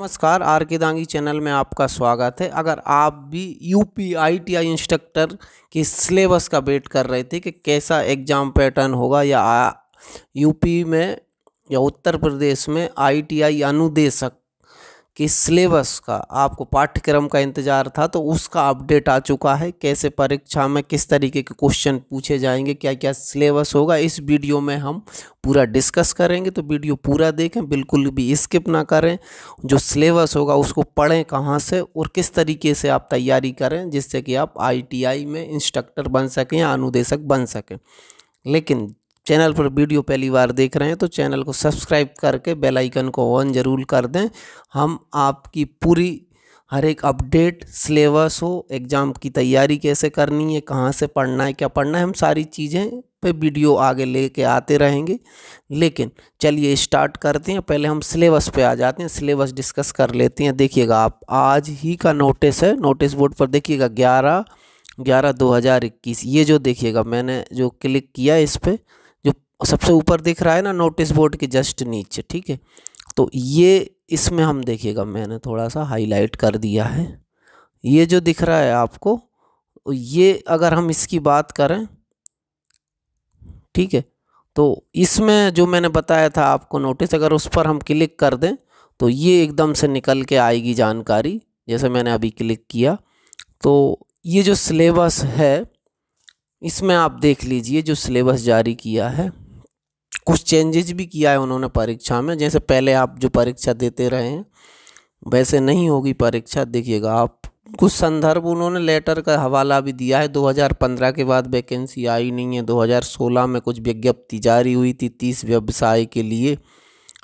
नमस्कार are K Dangi channel में आपका स्वागत है अगर आप भी U P I T I instructor के सिलेबस का वेट कर रहे थे कि कैसा एग्ज़ाम पैटर्न होगा या यूपी में या उत्तर प्रदेश में आई टी आई अनुदेशक कि सिलेबस का आपको पाठ्यक्रम का इंतज़ार था तो उसका अपडेट आ चुका है कैसे परीक्षा में किस तरीके के क्वेश्चन पूछे जाएंगे क्या क्या सिलेबस होगा इस वीडियो में हम पूरा डिस्कस करेंगे तो वीडियो पूरा देखें बिल्कुल भी स्किप ना करें जो सिलेबस होगा उसको पढ़ें कहाँ से और किस तरीके से आप तैयारी करें जिससे कि आप आई में इंस्ट्रक्टर बन सकें या अनुदेशक बन सकें लेकिन चैनल पर वीडियो पहली बार देख रहे हैं तो चैनल को सब्सक्राइब करके बेल आइकन को ऑन ज़रूर कर दें हम आपकी पूरी हर एक अपडेट सिलेबस हो एग्ज़ाम की तैयारी कैसे करनी है कहाँ से पढ़ना है क्या पढ़ना है हम सारी चीज़ें पे वीडियो आगे लेके आते रहेंगे लेकिन चलिए स्टार्ट करते हैं पहले हम सिलेबस पे आ जाते हैं सिलेबस डिस्कस कर लेते हैं देखिएगा आप आज ही का नोटिस है नोटिस बोर्ड पर देखिएगा ग्यारह ग्यारह दो हज़ार इक्कीस ये जो देखिएगा मैंने जो क्लिक किया इस पर और सबसे ऊपर दिख रहा है ना नोटिस बोर्ड के जस्ट नीचे ठीक है तो ये इसमें हम देखिएगा मैंने थोड़ा सा हाईलाइट कर दिया है ये जो दिख रहा है आपको ये अगर हम इसकी बात करें ठीक है तो इसमें जो मैंने बताया था आपको नोटिस अगर उस पर हम क्लिक कर दें तो ये एकदम से निकल के आएगी जानकारी जैसे मैंने अभी क्लिक किया तो ये जो सिलेबस है इसमें आप देख लीजिए जो सिलेबस जारी किया है कुछ चेंजेस भी किया है उन्होंने परीक्षा में जैसे पहले आप जो परीक्षा देते रहे हैं वैसे नहीं होगी परीक्षा देखिएगा आप कुछ संदर्भ उन्होंने लेटर का हवाला भी दिया है 2015 के बाद वैकेंसी आई नहीं है 2016 में कुछ विज्ञप्ति जारी हुई थी तीस व्यवसाय के लिए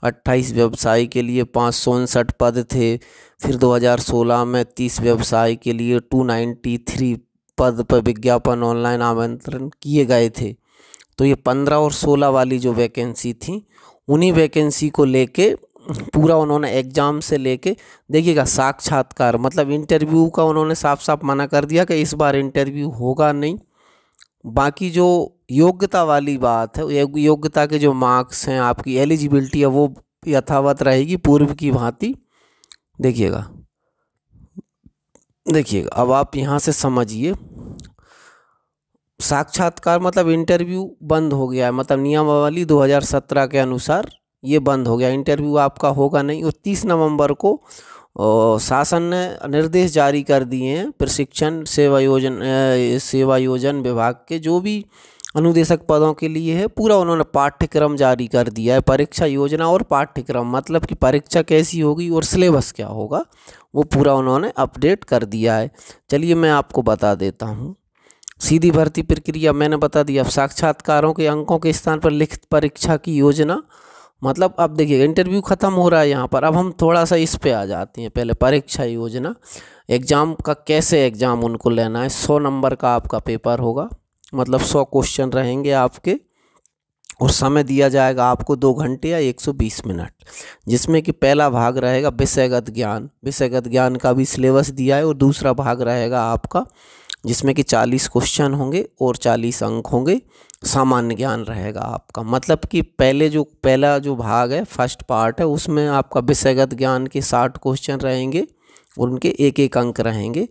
अट्ठाईस व्यवसाय के लिए पाँच सौ उनसठ पद थे फिर 2016 में तीस व्यवसाय के लिए 293 पद पर विज्ञापन ऑनलाइन आमंत्रण किए गए थे तो ये पंद्रह और सोलह वाली जो वैकेंसी थी उन्हीं वैकेंसी को लेके पूरा उन्होंने एग्जाम से लेके देखिएगा साक्षात्कार मतलब इंटरव्यू का उन्होंने साफ साफ मना कर दिया कि इस बार इंटरव्यू होगा नहीं बाकी जो योग्यता वाली बात है योग्यता के जो मार्क्स हैं आपकी एलिजिबिलिटी है वो यथावत रहेगी पूर्व की भांति देखिएगा देखिएगा अब आप यहाँ से समझिए साक्षात्कार मतलब इंटरव्यू बंद हो गया है मतलब नियमावली 2017 के अनुसार ये बंद हो गया इंटरव्यू आपका होगा नहीं और तीस नवंबर को शासन ने निर्देश जारी कर दिए हैं प्रशिक्षण सेवा योजन सेवा योजन विभाग के जो भी अनुदेशक पदों के लिए है पूरा उन्होंने पाठ्यक्रम जारी कर दिया है परीक्षा योजना और पाठ्यक्रम मतलब कि परीक्षा कैसी होगी और सिलेबस क्या होगा वो पूरा उन्होंने अपडेट कर दिया है चलिए मैं आपको बता देता हूँ सीधी भर्ती प्रक्रिया मैंने बता दिया अब साक्षात्कारों के अंकों के स्थान पर लिखित परीक्षा की योजना मतलब अब देखिए इंटरव्यू ख़त्म हो रहा है यहाँ पर अब हम थोड़ा सा इस पे आ जाते हैं पहले परीक्षा योजना एग्ज़ाम का कैसे एग्ज़ाम उनको लेना है सौ नंबर का आपका पेपर होगा मतलब सौ क्वेश्चन रहेंगे आपके और समय दिया जाएगा आपको दो घंटे या 120 मिनट जिसमें कि पहला भाग रहेगा विषयगत ज्ञान विषयगत ज्ञान का भी सिलेबस दिया है और दूसरा भाग रहेगा आपका जिसमें कि 40 क्वेश्चन होंगे और 40 अंक होंगे सामान्य ज्ञान रहेगा आपका मतलब कि पहले जो पहला जो भाग है फर्स्ट पार्ट है उसमें आपका विषयगत ज्ञान के 60 क्वेश्चन रहेंगे और उनके एक एक अंक रहेंगे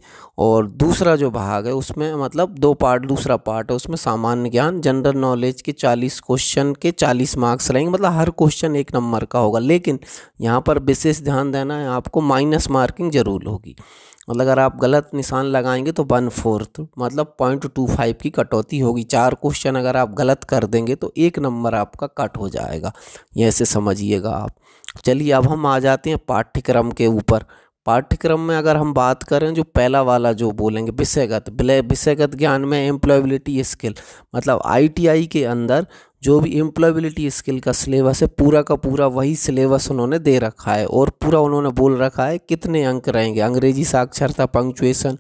और दूसरा जो भाग है उसमें मतलब दो पार्ट दूसरा पार्ट है उसमें सामान्य ज्ञान जनरल नॉलेज के 40 क्वेश्चन के 40 मार्क्स रहेंगे मतलब हर क्वेश्चन एक नंबर का होगा लेकिन यहाँ पर विशेष ध्यान देना है आपको माइनस मार्किंग ज़रूर होगी मतलब अगर आप गलत निशान लगाएंगे तो वन फोर्थ मतलब पॉइंट टू फाइव की कटौती होगी चार क्वेश्चन अगर आप गलत कर देंगे तो एक नंबर आपका कट हो जाएगा ये ऐसे समझिएगा आप चलिए अब हम आ जाते हैं पाठ्यक्रम के ऊपर पाठ्यक्रम में अगर हम बात करें जो पहला वाला जो बोलेंगे विषयगत विषयगत ज्ञान में एम्प्लॉयबिलिटी स्किल मतलब आईटीआई के अंदर जो भी एम्प्लॉयबिलिटी स्किल का सिलेबस है पूरा का पूरा वही सिलेबस उन्होंने दे रखा है और पूरा उन्होंने बोल रखा है कितने अंक रहेंगे अंग्रेजी साक्षरता पंक्चुएसन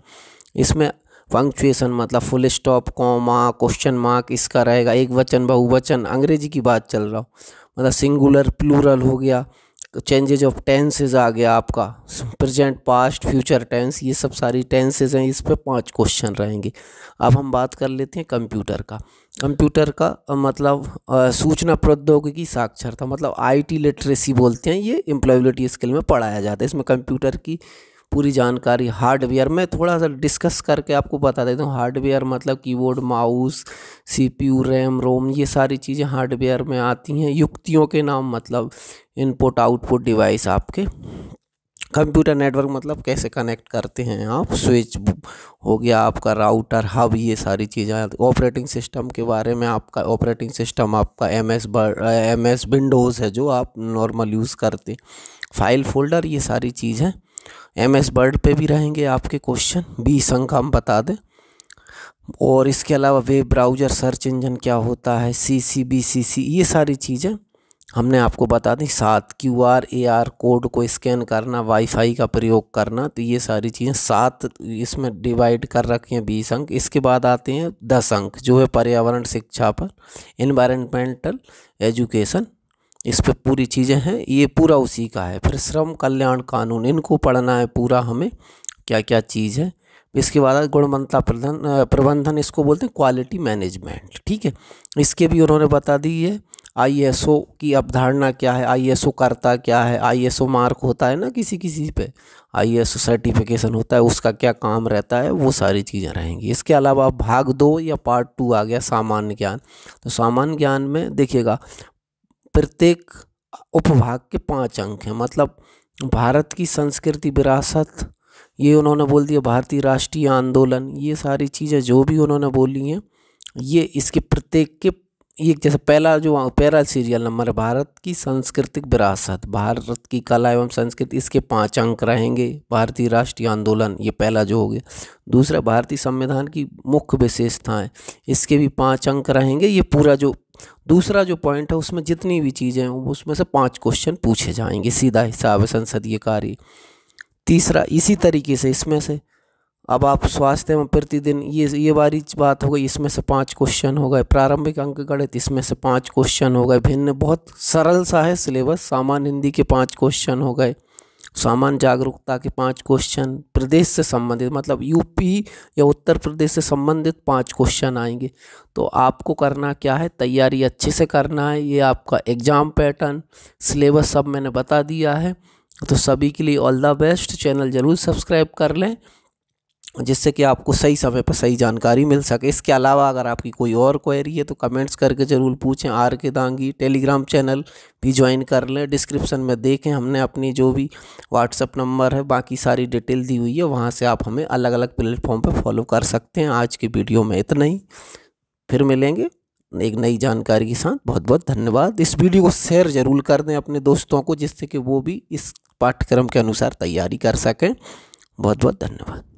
इसमें पंक्चुएसन मतलब full stop comma question mark इसका रहेगा एक वचन बहुवचन अंग्रेजी की बात चल रहा हो मतलब सिंगुलर प्लूरल हो गया चेंजेज ऑफ टेंसेज आ गया आपका प्रेजेंट पास्ट फ्यूचर टेंस ये सब सारी टेंसेज हैं इस पर पांच क्वेश्चन रहेंगे अब हम बात कर लेते हैं कंप्यूटर का कंप्यूटर का मतलब सूचना प्रौद्योगिकी साक्षरता मतलब आईटी लिटरेसी बोलते हैं ये एम्प्लॉयबिलिटी स्किल में पढ़ाया जाता है इसमें कंप्यूटर की पूरी जानकारी हार्डवेयर में थोड़ा सा डिस्कस करके आपको बता देता हूँ हार्डवेयर मतलब keyboard mouse CPU RAM ROM ये सारी चीज़ें हार्डवेयर में आती हैं युक्तियों के नाम मतलब इनपुट आउटपुट डिवाइस आपके कंप्यूटर नेटवर्क मतलब कैसे कनेक्ट करते हैं आप स्विच हो गया आपका राउटर हब ये सारी चीज़ें ऑपरेटिंग सिस्टम के बारे में आपका ऑपरेटिंग सिस्टम आपका M S M S Windows है जो आप नॉर्मल यूज़ करते फाइल फोल्डर ये सारी चीज़ है एम एस वर्ल्ड पर भी रहेंगे आपके क्वेश्चन बीस अंक हम बता दें और इसके अलावा वेब ब्राउज़र सर्च इंजन क्या होता है सी सी बी सी सी ये सारी चीज़ें हमने आपको बता दी सात Q R A R code को स्कैन करना वाईफाई का प्रयोग करना तो ये सारी चीज़ें सात इसमें डिवाइड कर रखे हैं बीस अंक इसके बाद आते हैं दस अंक जो है पर्यावरण शिक्षा पर इन्वायरमेंटल एजुकेशन इस पर पूरी चीज़ें हैं ये पूरा उसी का है फिर श्रम कल्याण कानून इनको पढ़ना है पूरा हमें क्या क्या चीज़ है इसके बाद गुणवत्ता प्रधान प्रबंधन इसको बोलते हैं क्वालिटी मैनेजमेंट ठीक है इसके भी उन्होंने बता दी है आईएसओ की अवधारणा क्या है आईएसओ करता क्या है आईएसओ मार्क होता है ना किसी किसी पे आईएसओ सर्टिफिकेशन होता है उसका क्या काम रहता है वो सारी चीज़ें रहेंगी इसके अलावा भाग दो या पार्ट टू आ गया सामान्य ज्ञान तो सामान्य ज्ञान में देखिएगा प्रत्येक उपभाग के पाँच अंक हैं मतलब भारत की संस्कृति विरासत ये उन्होंने बोल दिया भारतीय राष्ट्रीय आंदोलन ये सारी चीज़ें जो भी उन्होंने बोली हैं ये इसके प्रत्येक के एक जैसे पहला जो पहला सीरियल नंबर है भारत की सांस्कृतिक विरासत भारत की कला एवं संस्कृति इसके पाँच अंक रहेंगे भारतीय राष्ट्रीय आंदोलन ये पहला जो हो गया दूसरा भारतीय संविधान की मुख्य विशेषताएं इसके भी पाँच अंक रहेंगे ये पूरा जो दूसरा जो पॉइंट है उसमें जितनी भी चीज़ें हैं उसमें से पांच क्वेश्चन पूछे जाएंगे सीधा हिसाब है संसदीय कार्य तीसरा इसी तरीके से इसमें से अब आप स्वास्थ्य में प्रतिदिन ये ये बारी बात हो गई इसमें से पांच क्वेश्चन हो गए प्रारंभिक अंक गणित इसमें से पांच क्वेश्चन हो गए भिन्न बहुत सरल सा है सिलेबस सामान्य हिंदी के पांच क्वेश्चन हो गए सामान्य जागरूकता के पांच क्वेश्चन प्रदेश से संबंधित मतलब यूपी या उत्तर प्रदेश से संबंधित पांच क्वेश्चन आएंगे तो आपको करना क्या है तैयारी अच्छे से करना है ये आपका एग्ज़ाम पैटर्न सिलेबस सब मैंने बता दिया है तो सभी के लिए ऑल द बेस्ट चैनल ज़रूर सब्सक्राइब कर लें जिससे कि आपको सही समय पर सही जानकारी मिल सके इसके अलावा अगर आपकी कोई और क्वेरी है तो कमेंट्स करके ज़रूर पूछें R K Dangi Telegram channel भी ज्वाइन कर लें डिस्क्रिप्शन में देखें हमने अपनी जो भी व्हाट्सअप नंबर है बाकी सारी डिटेल दी हुई है वहाँ से आप हमें अलग अलग प्लेटफॉर्म पर फॉलो कर सकते हैं आज की वीडियो में इतना ही फिर मिलेंगे एक नई जानकारी के साथ बहुत बहुत धन्यवाद इस वीडियो को शेयर ज़रूर कर दें अपने दोस्तों को जिससे कि वो भी इस पाठ्यक्रम के अनुसार तैयारी कर सकें बहुत बहुत धन्यवाद